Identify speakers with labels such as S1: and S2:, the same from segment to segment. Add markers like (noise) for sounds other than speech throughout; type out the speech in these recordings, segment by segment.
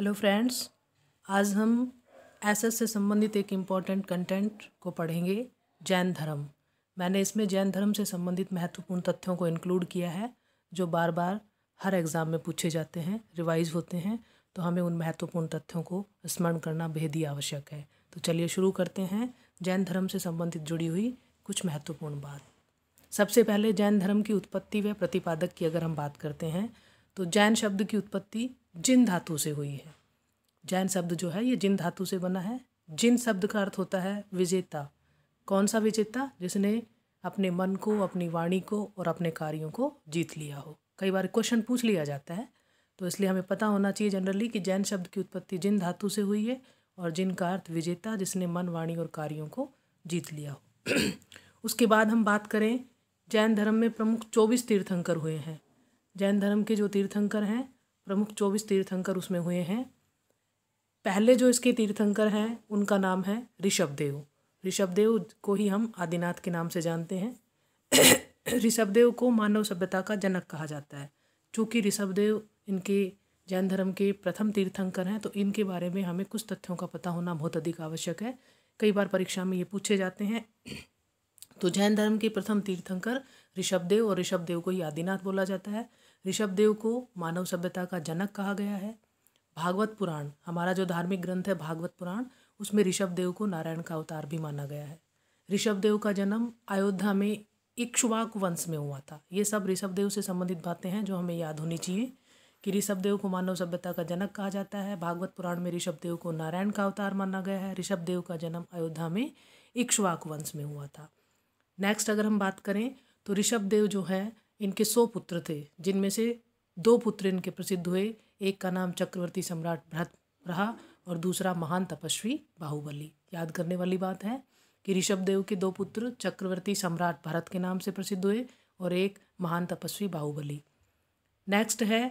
S1: hello friends आज हम S से संबंधित एक इम्पॉर्टेंट कंटेंट को पढ़ेंगे जैन धर्म मैंने इसमें जैन धर्म से संबंधित महत्वपूर्ण तथ्यों को इंक्लूड किया है जो बार बार हर एग्ज़ाम में पूछे जाते हैं रिवाइज होते हैं तो हमें उन महत्वपूर्ण तथ्यों को स्मरण करना बेहद ही आवश्यक है तो चलिए शुरू करते हैं जैन धर्म से संबंधित जुड़ी हुई कुछ महत्वपूर्ण बात सबसे पहले जैन धर्म की उत्पत्ति व प्रतिपादक की अगर हम बात करते हैं तो जैन शब्द की उत्पत्ति जिन धातु से हुई है जैन शब्द जो है ये जिन धातु से बना है जिन शब्द का अर्थ होता है विजेता कौन सा विजेता जिसने अपने मन को अपनी वाणी को और अपने कार्यों को जीत लिया हो कई बार क्वेश्चन पूछ लिया जाता है तो इसलिए हमें पता होना चाहिए जनरली कि जैन शब्द की उत्पत्ति जिन धातु से हुई है और जिन का अर्थ विजेता जिसने मन वाणी और कार्यों को जीत लिया हो (clears throat) उसके बाद हम बात करें जैन धर्म में प्रमुख चौबीस तीर्थंकर हुए हैं जैन धर्म के जो तीर्थंकर हैं प्रमुख चौबीस तीर्थंकर उसमें हुए हैं पहले जो इसके तीर्थंकर हैं उनका नाम है ऋषभदेव ऋषभदेव को ही हम आदिनाथ के नाम से जानते हैं (coughs) ऋषभदेव को मानव सभ्यता का जनक कहा जाता है चूँकि ऋषभदेव इनके जैन धर्म के प्रथम तीर्थंकर हैं तो इनके बारे में हमें कुछ तथ्यों का पता होना बहुत अधिक आवश्यक है कई बार परीक्षा में ये पूछे जाते हैं तो जैन धर्म के प्रथम तीर्थंकर ऋषभदेव और ऋषभदेव को ही आदिनाथ बोला जाता है ऋषभदेव को मानव सभ्यता का जनक कहा गया है भागवत पुराण हमारा जो धार्मिक ग्रंथ है भागवत पुराण उसमें ऋषभदेव को नारायण का अवतार भी माना गया है ऋषभदेव का जन्म अयोध्या में इक्ष्वाक वंश में हुआ था ये सब ऋषभदेव से संबंधित बातें हैं जो हमें याद होनी चाहिए कि ऋषभदेव को मानव सभ्यता का जनक कहा जाता है भागवत पुराण में ऋषभदेव को नारायण का अवतार माना गया है ऋषभदेव का जन्म अयोध्या में इक्ष्वाक वंश में हुआ था नेक्स्ट अगर हम बात करें तो ऋषभदेव जो है इनके सौ पुत्र थे जिनमें से दो पुत्र इनके प्रसिद्ध हुए एक का नाम चक्रवर्ती सम्राट भ्रत रहा और दूसरा महान तपस्वी बाहुबली याद करने वाली बात है कि ऋषभदेव के दो पुत्र चक्रवर्ती सम्राट भरत के नाम से प्रसिद्ध हुए और एक महान तपस्वी बाहुबली नेक्स्ट है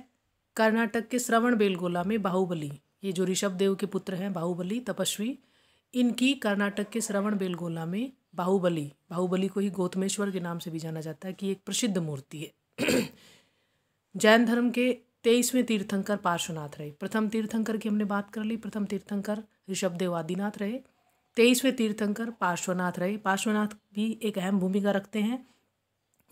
S1: कर्नाटक के श्रवण बेलगोला में बाहुबली ये जो ऋषभदेव के पुत्र हैं बाहुबली तपस्वी इनकी कर्नाटक के श्रवण बेलगोला में बाहुबली बाहुबली को ही गौतमेश्वर के नाम से भी जाना जाता है कि एक प्रसिद्ध मूर्ति है (clears throat) जैन धर्म के तेईसवें तीर्थंकर पार्श्वनाथ रहे प्रथम तीर्थंकर की हमने बात कर ली प्रथम तीर्थंकर ऋषभदेव आदिनाथ रहे तेईसवें तीर्थंकर पार्श्वनाथ रहे पार्श्वनाथ भी एक अहम भूमिका रखते हैं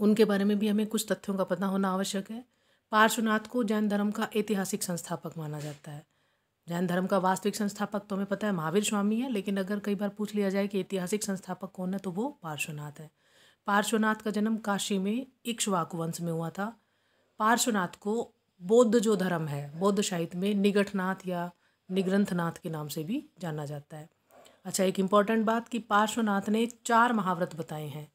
S1: उनके बारे में भी हमें कुछ तथ्यों का पता होना आवश्यक है पार्श्वनाथ को जैन धर्म का ऐतिहासिक संस्थापक माना जाता है जैन धर्म का वास्तविक संस्थापक तो हमें पता है महावीर स्वामी है लेकिन अगर कई बार पूछ लिया जाए कि ऐतिहासिक संस्थापक कौन है तो वो पार्श्वनाथ है पार्श्वनाथ का जन्म काशी में इक्ष्वाकु वंश में हुआ था पार्श्वनाथ को बौद्ध जो धर्म है बौद्ध साहित्य में निगठनाथ या निग्रंथनाथ के नाम से भी जाना जाता है अच्छा एक इम्पॉर्टेंट बात कि पार्श्वनाथ ने चार महाव्रत बताए हैं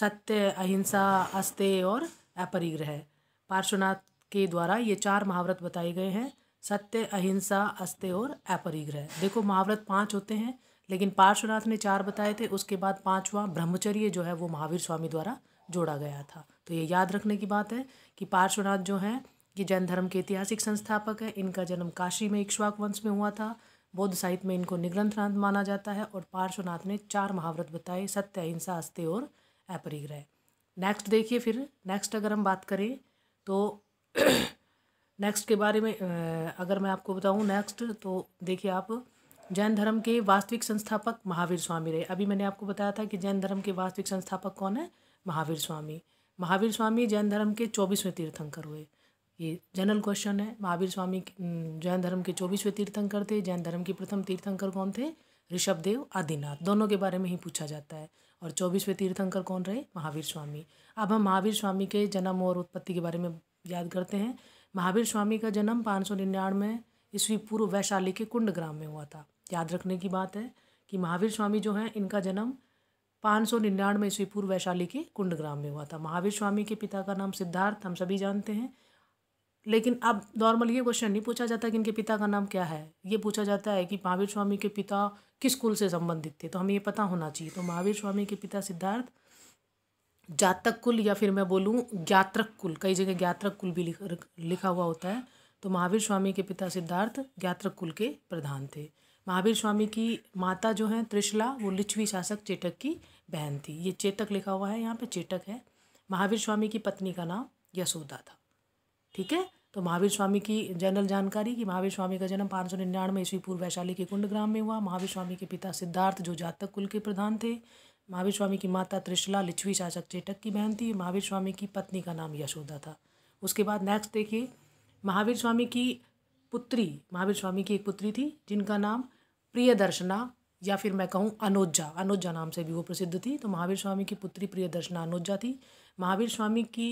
S1: सत्य अहिंसा अस्तेय और अपरिग्रह पार्श्वनाथ के द्वारा ये चार महाव्रत बताए गए हैं सत्य अहिंसा अस्त्य और अपरिग्रह देखो महाव्रत पांच होते हैं लेकिन पार्श्वनाथ ने चार बताए थे उसके बाद पांचवा ब्रह्मचर्य जो है वो महावीर स्वामी द्वारा जोड़ा गया था तो ये याद रखने की बात है कि पार्श्वनाथ जो है ये जैन धर्म के ऐतिहासिक संस्थापक है इनका जन्म काशी में इक्ष्वाक वंश में हुआ था बौद्ध साहित्य में इनको निग्रंथनाथ माना जाता है और पार्श्वनाथ ने चार महाव्रत बताए सत्य अहिंसा अस्त्य और अपरिग्रह नेक्स्ट देखिए फिर नेक्स्ट अगर हम बात करें तो नेक्स्ट के बारे में अगर मैं आपको बताऊँ नेक्स्ट तो देखिए आप जैन धर्म के वास्तविक संस्थापक महावीर स्वामी रहे अभी मैंने आपको बताया था कि जैन धर्म के वास्तविक संस्थापक कौन है महावीर स्वामी महावीर स्वामी जैन धर्म के चौबीसवें तीर्थंकर हुए ये जनरल क्वेश्चन है महावीर स्वामी जैन धर्म के चौबीसवें तीर्थंकर थे जैन धर्म के प्रथम तीर्थंकर कौन थे ऋषभदेव आदिनाथ दोनों के बारे में ही पूछा जाता है और चौबीसवें तीर्थंकर कौन रहे महावीर स्वामी अब हम महावीर स्वामी के जन्म और उत्पत्ति के बारे में याद करते हैं महावीर स्वामी का जन्म पाँच सौ निन्यानवे ईस्वी पूर्व वैशाली के कुंड ग्राम में हुआ था याद रखने की बात है कि महावीर स्वामी जो हैं इनका जन्म पाँच सौ निन्यानवे ईस्वी पूर्व वैशाली के कुंड ग्राम में हुआ था महावीर स्वामी के पिता का नाम सिद्धार्थ हम सभी जानते हैं लेकिन अब नॉर्मल ये क्वेश्चन नहीं पूछा जाता कि इनके पिता का नाम क्या है ये पूछा जाता है कि महावीर स्वामी के पिता किस कुल से संबंधित थे तो हमें ये पता होना चाहिए तो महावीर स्वामी के पिता सिद्धार्थ जातक कुल या फिर मैं बोलूँ ज्ञात्रक कुल कई जगह ज्ञात्रक कुल भी लिखा लिखा हुआ होता है तो महावीर स्वामी के पिता सिद्धार्थ ज्ञात्रक कुल के प्रधान थे महावीर स्वामी की माता जो है त्रिशला वो लिच्छवी शासक चेटक की बहन थी ये चेतक लिखा हुआ है यहाँ पे चेटक है महावीर स्वामी की पत्नी का नाम यशोदा था ठीक है तो महावीर स्वामी की जनरल जानकारी कि महावीर स्वामी का जन्म पाँच सौ निन्यानवे ईस्वी पूर्व वैशाली के कुंड ग्राम में हुआ महावीर स्वामी के पिता सिद्धार्थ जो जातक कुल के प्रधान थे महावीर स्वामी की माता त्रिशला लिच्छवी शासक चेटक की बहन थी महावीर स्वामी की पत्नी का नाम यशोदा था उसके बाद नेक्स्ट देखिए महावीर स्वामी की पुत्री महावीर स्वामी की एक पुत्री थी जिनका नाम प्रियदर्शना या फिर मैं कहूँ अनोजा अनोजा नाम से भी वो प्रसिद्ध थी तो महावीर स्वामी की पुत्री प्रियदर्शना अनोजा थी महावीर स्वामी की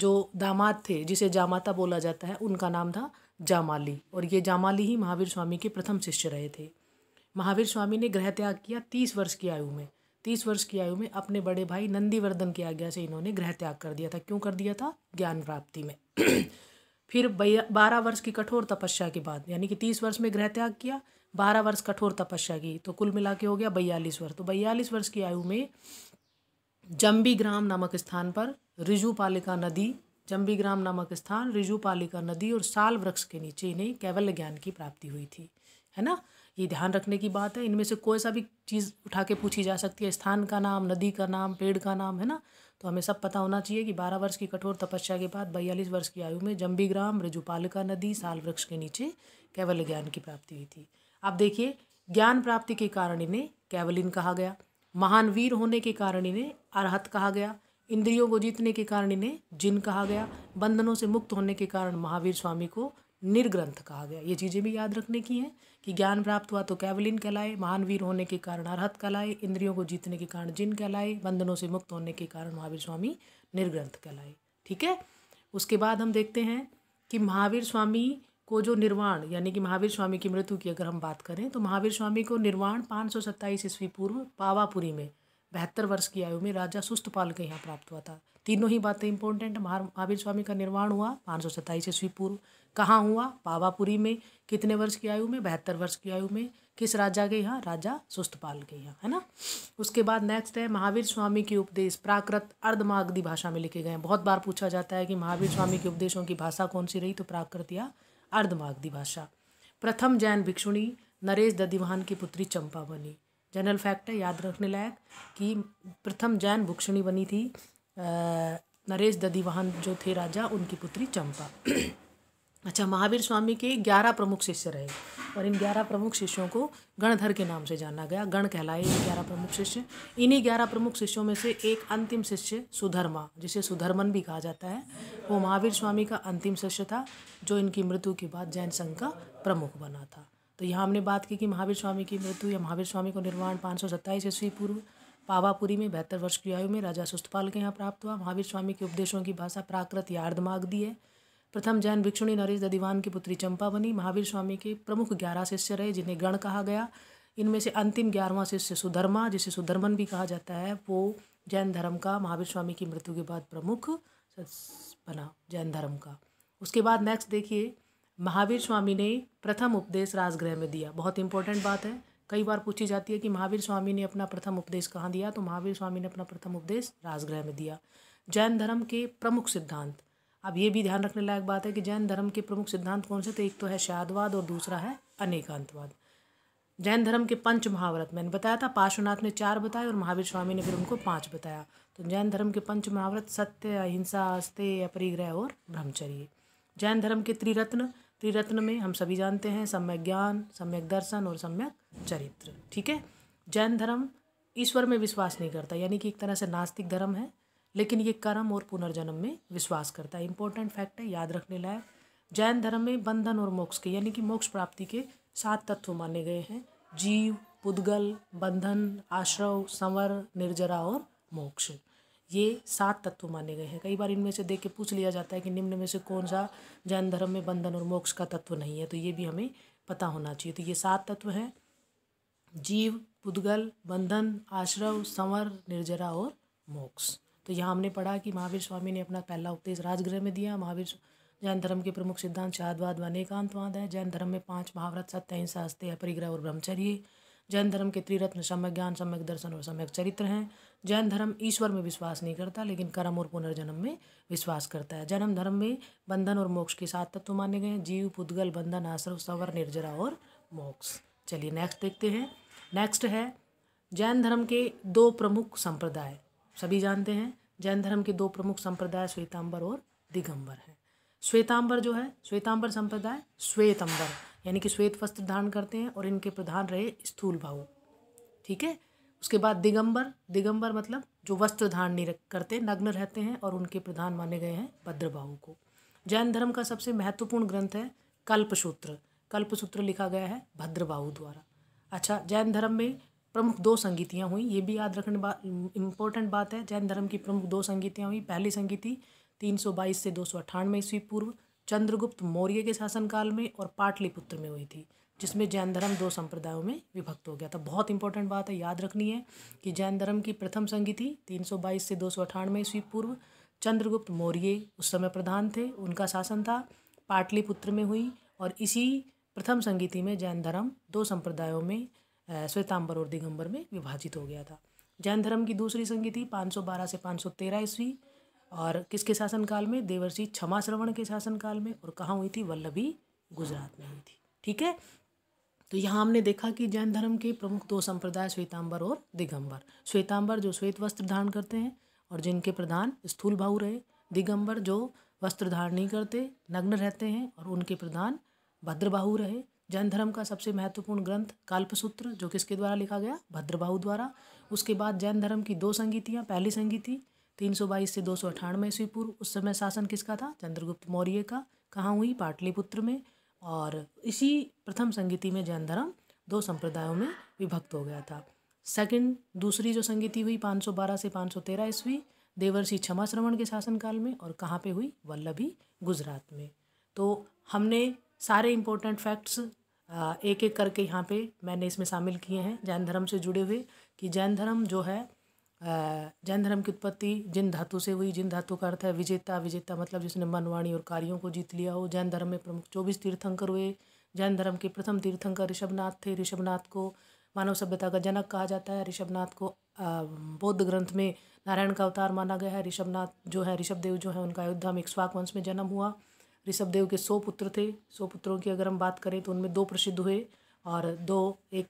S1: जो दामाद थे जिसे जामाता बोला जाता है उनका नाम था जामाली और ये जामाली ही महावीर स्वामी के प्रथम शिष्य रहे थे महावीर स्वामी ने गृह त्याग किया तीस वर्ष की आयु में तीस वर्ष की आयु में अपने बड़े भाई नंदीवर्धन की आज्ञा से इन्होंने गृह त्याग कर दिया था क्यों कर दिया था ज्ञान प्राप्ति में (clears throat) फिर बारह वर्ष की कठोर तपस्या के बाद यानी कि तीस वर्ष में गृह त्याग किया बारह वर्ष कठोर तपस्या की तो कुल मिला के हो गया बयालीस वर्ष तो बयालीस वर्ष की आयु में जम्बी ग्राम नामक स्थान पर रिजुपालिका नदी जम्बी ग्राम नामक स्थान रिजुपालिका नदी और साल वृक्ष के नीचे इन्हें कैवल्य ज्ञान की प्राप्ति हुई थी है ना ये ध्यान रखने की बात है इनमें से कोई सा भी चीज़ उठा के पूछी जा सकती है स्थान का नाम नदी का नाम पेड़ का नाम है ना तो हमें सब पता होना चाहिए कि बारह वर्ष की कठोर तपस्या के बाद बयालीस वर्ष की आयु में जम्बी ग्राम रजुपालिका नदी साल वृक्ष के नीचे केवल ज्ञान की प्राप्ति हुई थी आप देखिए ज्ञान प्राप्ति के कारण इन्हें कैवलिन कहा गया महान वीर होने के कारण इन्हें अरहत कहा गया इंद्रियों को जीतने के कारण इन्हें जिन कहा गया बंधनों से मुक्त होने के कारण महावीर स्वामी को निर्ग्रंथ कहा गया ये चीज़ें भी याद रखने की हैं कि ज्ञान प्राप्त हुआ तो कैवलिन कहलाए महानवीर होने के कारण अर्हत कहलाए इंद्रियों को जीतने के कारण जिन कहलाए बंधनों से मुक्त होने के कारण महावीर स्वामी निर्ग्रंथ कहलाए ठीक है उसके बाद हम देखते हैं कि महावीर स्वामी को जो निर्वाण यानी कि महावीर स्वामी की मृत्यु की अगर हम बात करें तो महावीर स्वामी को निर्वाण पाँच सौ सत्ताईस ईस्वी पूर्व पावापुरी में बहत्तर वर्ष की आयु में राजा सुस्तपाल के यहाँ प्राप्त हुआ था तीनों ही बातें इंपॉर्टेंट महावीर स्वामी का निर्माण हुआ पाँच सौ सत्ताईस ईस्वी पूर्व कहाँ हुआ पावापुरी में कितने वर्ष की आयु में बहत्तर वर्ष की आयु में किस राजा के यहाँ राजा सुस्तपाल के यहाँ है ना उसके बाद नेक्स्ट है महावीर स्वामी के उपदेश प्राकृत अर्धमागधी भाषा में लिखे गए हैं बहुत बार पूछा जाता है कि महावीर स्वामी के उपदेशों की भाषा कौन सी रही तो प्राकृत या अर्धमागधी भाषा प्रथम जैन भिक्षुणी नरेश दधिवाहन की पुत्री चंपा बनी जनरल फैक्ट है याद रखने लायक कि प्रथम जैन भिक्षुणी बनी थी आ, नरेश दधिवाहन जो थे राजा उनकी पुत्री चंपा अच्छा महावीर स्वामी के ग्यारह प्रमुख शिष्य रहे और इन ग्यारह प्रमुख शिष्यों को गणधर के नाम से जाना गया गण कहलाए ये ग्यारह प्रमुख शिष्य इन्हीं ग्यारह प्रमुख शिष्यों में से एक अंतिम शिष्य सुधर्मा जिसे सुधर्मन भी कहा जाता है वो महावीर स्वामी का अंतिम शिष्य था जो इनकी मृत्यु के बाद जैन संघ का प्रमुख बना था तो यहाँ हमने बात की कि महावीर स्वामी की मृत्यु या महावीर स्वामी को निर्माण पाँच सौ सत्ताईस ईस्वी पूर्व पावापुरी में बहत्तर वर्ष की आयु में राजा सुस्तपाल के यहाँ प्राप्त हुआ महावीर स्वामी के उपदेशों की भाषा प्राकृत या दी है प्रथम जैन भिक्षुणी नरेश दधिवान की पुत्री चंपा बनी महावीर स्वामी के प्रमुख ग्यारह शिष्य रहे जिन्हें गण कहा गया इनमें से अंतिम ग्यारहवां शिष्य सुधर्मा जिसे सुधर्मन भी कहा जाता है वो जैन धर्म का महावीर स्वामी की मृत्यु के बाद प्रमुख बना जैन धर्म का उसके बाद नेक्स्ट देखिए महावीर स्वामी ने प्रथम उपदेश राजगृह में दिया बहुत इंपॉर्टेंट बात है कई बार पूछी जाती है कि महावीर स्वामी ने अपना प्रथम उपदेश कहाँ दिया तो महावीर स्वामी ने अपना प्रथम उपदेश राजगृह में दिया जैन धर्म के प्रमुख सिद्धांत अब ये भी ध्यान रखने लायक बात है कि जैन धर्म के प्रमुख सिद्धांत कौन से तो एक तो है शादवाद और दूसरा है अनेकांतवाद जैन धर्म के पंच महाव्रत मैंने बताया था पार्श्वनाथ ने चार बताए और महावीर स्वामी ने फिर उनको पाँच बताया तो जैन धर्म के पंच महाव्रत सत्य अहिंसा अस्त्य अपरिग्रह और ब्रह्मचर्य जैन धर्म के त्रिरत्न त्रिरत्न में हम सभी जानते हैं सम्यक ज्ञान सम्यक दर्शन और सम्यक चरित्र ठीक है जैन धर्म ईश्वर में विश्वास नहीं करता यानी कि एक तरह से नास्तिक धर्म है लेकिन ये कर्म और पुनर्जन्म में विश्वास करता है इंपॉर्टेंट फैक्ट है याद रखने लायक जैन धर्म में बंधन और मोक्ष के यानी कि मोक्ष प्राप्ति के सात तत्व माने गए हैं जीव पुद्गल बंधन आश्रव संवर निर्जरा और मोक्ष ये सात तत्व माने गए हैं कई बार इनमें से देख के पूछ लिया जाता है कि निम्न में से कौन सा जैन धर्म में बंधन और मोक्ष का तत्व नहीं है तो ये भी हमें पता होना चाहिए तो ये सात तत्व हैं जीव पुद्गल बंधन आश्रव संवर निर्जरा और मोक्ष तो यहाँ हमने पढ़ा कि महावीर स्वामी ने अपना पहला उपदेश राजगृह में दिया महावीर जैन धर्म के प्रमुख सिद्धांत शादवाद व अनेकांतवाद है जैन धर्म में पांच महाव्रत सत्य हिंसा हस्ते अपरिग्रह और ब्रह्मचर्य जैन धर्म के त्रिरत्न सम्यक ज्ञान सम्यक दर्शन और सम्यक चरित्र हैं जैन धर्म ईश्वर में विश्वास नहीं करता लेकिन कर्म और पुनर्जन्म में विश्वास करता है जन्म धर्म में बंधन और मोक्ष के साथ तत्व माने गए हैं जीव पुद्गल बंधन आश्रव सवर निर्जरा और मोक्ष चलिए नेक्स्ट देखते हैं नेक्स्ट है जैन धर्म के दो प्रमुख संप्रदाय सभी जानते हैं जैन धर्म के दो प्रमुख संप्रदाय श्वेतांबर और दिगंबर हैं श्वेतांबर जो है श्वेतांबर संप्रदाय श्वेतंबर यानी कि श्वेत वस्त्र धारण करते हैं और इनके प्रधान रहे स्थूल भाव ठीक है उसके बाद दिगंबर दिगंबर मतलब जो वस्त्र धारण नहीं करते नग्न रहते हैं और उनके प्रधान माने गए हैं भद्रबाहु को जैन धर्म का सबसे महत्वपूर्ण ग्रंथ है कल्पसूत्र कल्पसूत्र लिखा गया है भद्रबाहु द्वारा अच्छा जैन धर्म में प्रमुख दो संगीतियाँ हुई ये भी याद रखने बात इम्पोर्टेंट बात है जैन धर्म की प्रमुख दो संगीतियाँ हुई पहली संगीति तीन सौ बाईस से दो सौ अट्ठानवे ईस्वी पूर्व चंद्रगुप्त मौर्य के शासनकाल में और पाटलिपुत्र में हुई थी जिसमें जैन धर्म दो संप्रदायों में विभक्त हो गया था बहुत इंपॉर्टेंट बात है याद रखनी है कि जैन धर्म की प्रथम संगीति तीन सौ बाईस से दो सौ अट्ठानवे ईस्वी पूर्व चंद्रगुप्त मौर्य उस समय प्रधान थे उनका शासन था पाटलिपुत्र में हुई और इसी प्रथम संगीति में जैन धर्म दो संप्रदायों में श्वेतांबर और दिगंबर में विभाजित हो गया था जैन धर्म की दूसरी संगी थी 512 से 513 ईस्वी और किसके शासनकाल में देवर्षि क्षमा श्रवण के शासनकाल में और कहाँ हुई थी वल्लभी गुजरात में हुई थी ठीक है तो यहाँ हमने देखा कि जैन धर्म के प्रमुख दो संप्रदाय श्वेतांबर और दिगंबर श्वेतांबर जो श्वेत वस्त्र धारण करते हैं और जिनके प्रधान स्थूल भाऊ रहे दिगंबर जो वस्त्र धारण नहीं करते नग्न रहते हैं और उनके प्रधान भद्रबाहू रहे जैन धर्म का सबसे महत्वपूर्ण ग्रंथ काल्पसूत्र जो किसके द्वारा लिखा गया भद्रबाहू द्वारा उसके बाद जैन धर्म की दो संगीतियाँ पहली संगीति तीन सौ बाईस से दो सौ अठानवे ईस्वी पूर्व उस समय शासन किसका था चंद्रगुप्त मौर्य का कहाँ हुई पाटलिपुत्र में और इसी प्रथम संगीति में जैन धर्म दो संप्रदायों में विभक्त हो गया था सेकंड दूसरी जो संगीति हुई 512 से 513 ईस्वी देवर्षि क्षमा श्रवण के शासनकाल में और कहाँ पे हुई वल्लभी गुजरात में तो हमने सारे इम्पोर्टेंट फैक्ट्स एक एक करके यहाँ पे मैंने इसमें शामिल किए हैं जैन धर्म से जुड़े हुए कि जैन धर्म जो है जैन धर्म की उत्पत्ति जिन धातु से हुई जिन धातु का अर्थ है विजेता विजेता मतलब जिसने मनवाणी और कार्यों को जीत लिया हो जैन धर्म में प्रमुख चौबीस तीर्थंकर हुए जैन धर्म के प्रथम तीर्थंकर ऋषभनाथ थे ऋषभनाथ को मानव सभ्यता का जनक कहा जाता है ऋषभनाथ को बौद्ध ग्रंथ में नारायण का अवतार माना गया है ऋषभनाथ जो है ऋषभदेव जो है उनका अयोध्या में स्वाक वंश में जन्म हुआ ऋषभदेव के सौ पुत्र थे सौ पुत्रों की अगर हम बात करें तो उनमें दो प्रसिद्ध हुए और दो एक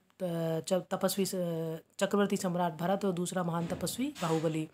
S1: तपस्वी चक्रवर्ती सम्राट भरत और दूसरा महान तपस्वी बाहुबली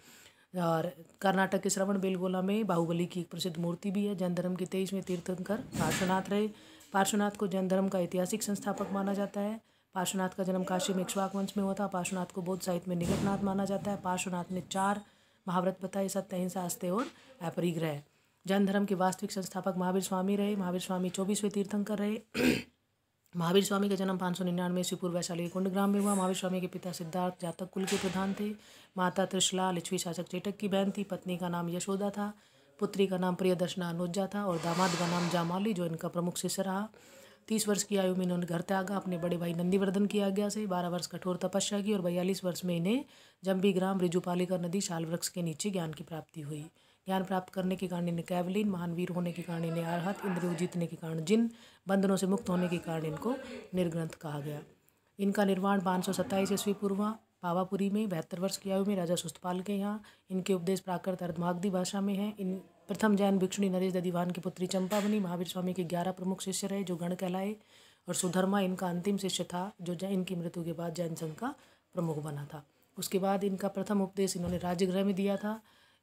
S1: और कर्नाटक के श्रवण बेलगोला में बाहुबली की एक प्रसिद्ध मूर्ति भी है जैन धर्म के तेईसवें तीर्थंकर पार्श्वनाथ रहे पार्श्वनाथ को जैन धर्म का ऐतिहासिक संस्थापक माना जाता है पार्श्वनाथ का जन्म काशी में इक्ष्वाक वंश में हुआ था पार्श्वनाथ को बौद्ध साहित्य में निकटनाथ माना जाता है पार्श्वनाथ ने चार महाव्रत बताए सत्य अहिंसा आस्ते और अपरिग्रह जैन धर्म के वास्तविक संस्थापक महावीर स्वामी रहे महावीर स्वामी चौबीसवें तीर्थंकर रहे (clears throat) महावीर स्वामी का जन्म पाँच सौ निन्यानवे शिवपुर वैशाली कुंड ग्राम में हुआ महावीर स्वामी के पिता सिद्धार्थ जातक कुल के प्रधान थे माता त्रिशला लिच्छवी शासक चेटक की बहन थी पत्नी का नाम यशोदा था पुत्री का नाम प्रियदर्शना अनुजा था और दामाद का नाम जामाली जो इनका प्रमुख शिष्य रहा तीस वर्ष की आयु में इन्होंने घर त्यागा अपने बड़े भाई नंदीवर्धन की आज्ञा से बारह वर्ष कठोर तपस्या की और बयालीस वर्ष में इन्हें जम्बी ग्राम रिजुपालिका नदी शाल वृक्ष के नीचे ज्ञान की प्राप्ति हुई ज्ञान प्राप्त करने के कारण इन्हें कैवलिन महानवीर होने के कारण इन्हें आर्हत इंद्रियों जीतने के कारण जिन बंधनों से मुक्त होने के कारण इनको निर्ग्रंथ कहा गया इनका निर्माण पाँच सौ सत्ताईस ईस्वी पूर्वा पावापुरी में बहत्तर वर्ष की आयु में राजा सुस्तपाल के यहाँ इनके उपदेश प्राकृत अर्धमागधी भाषा में है इन प्रथम जैन भिक्षुणी नरेश दधिवान की पुत्री चंपा बनी महावीर स्वामी के ग्यारह प्रमुख शिष्य रहे जो गण कहलाए और सुधर्मा इनका अंतिम शिष्य था जो इनकी मृत्यु के बाद जैन संघ का प्रमुख बना था उसके बाद इनका प्रथम उपदेश इन्होंने राज्यगृह में दिया था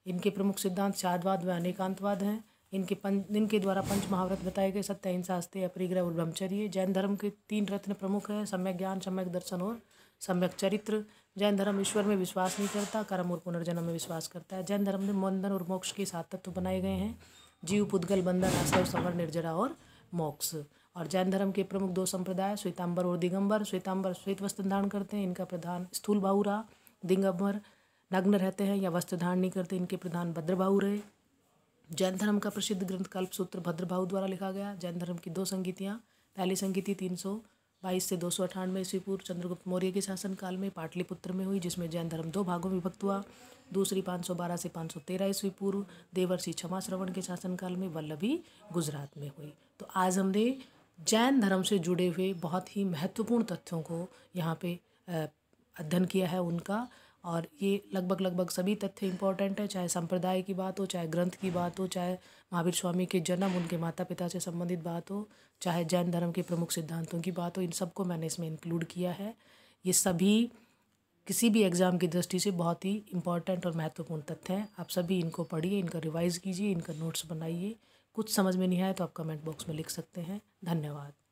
S1: इनके प्रमुख सिद्धांत शादवाद व अनेकांतवाद हैं इनके पंच इनके द्वारा पंच महाव्रत बताए गए सत्य अहिंसा अस्त्य अपरिग्रह और ब्रह्मचर्य जैन धर्म के तीन रत्न प्रमुख हैं सम्यक ज्ञान सम्यक दर्शन और सम्यक चरित्र जैन धर्म ईश्वर में विश्वास नहीं करता कर्म और पुनर्जन्म में विश्वास करता है जैन धर्म में मंदन और मोक्ष के सात तत्व बनाए गए हैं जीव पुद्गल बंधन आश्रव समर निर्जरा और मोक्ष और जैन धर्म के प्रमुख दो संप्रदाय श्वेतांबर और दिगंबर श्वेतांबर श्वेत वस्त्र धारण करते हैं इनका प्रधान स्थूल बाहुरा दिगंबर नग्न रहते हैं या वस्त्र धारण नहीं करते इनके प्रधान भद्रभाऊ रहे जैन धर्म का प्रसिद्ध ग्रंथ कल्प सूत्र भद्रभाऊ द्वारा लिखा गया जैन धर्म की दो संगीतियाँ पहली संगीति तीन सौ बाईस से दो सौ अठानवे ईस्वी पूर्व चंद्रगुप्त मौर्य के शासनकाल में पाटलिपुत्र में हुई जिसमें जैन धर्म दो भागों में विभक्त हुआ दूसरी पाँच सौ बारह से पाँच सौ तेरह ईस्वी पूर्व देवर्षि क्षमा श्रवण के शासनकाल में वल्लभी गुजरात में हुई तो आज हमने जैन धर्म से जुड़े हुए बहुत ही महत्वपूर्ण तथ्यों को यहाँ पे अध्ययन किया है उनका और ये लगभग लगभग सभी तथ्य इम्पॉर्टेंट है चाहे संप्रदाय की बात हो चाहे ग्रंथ की बात हो चाहे महावीर स्वामी के जन्म उनके माता पिता से संबंधित बात हो चाहे जैन धर्म के प्रमुख सिद्धांतों की बात हो इन सबको मैंने इसमें इंक्लूड किया है ये सभी किसी भी एग्ज़ाम की दृष्टि से बहुत ही इंपॉर्टेंट और महत्वपूर्ण तथ्य हैं आप सभी इनको पढ़िए इनका रिवाइज़ कीजिए इनका नोट्स बनाइए कुछ समझ में नहीं आए तो आप कमेंट बॉक्स में लिख सकते हैं धन्यवाद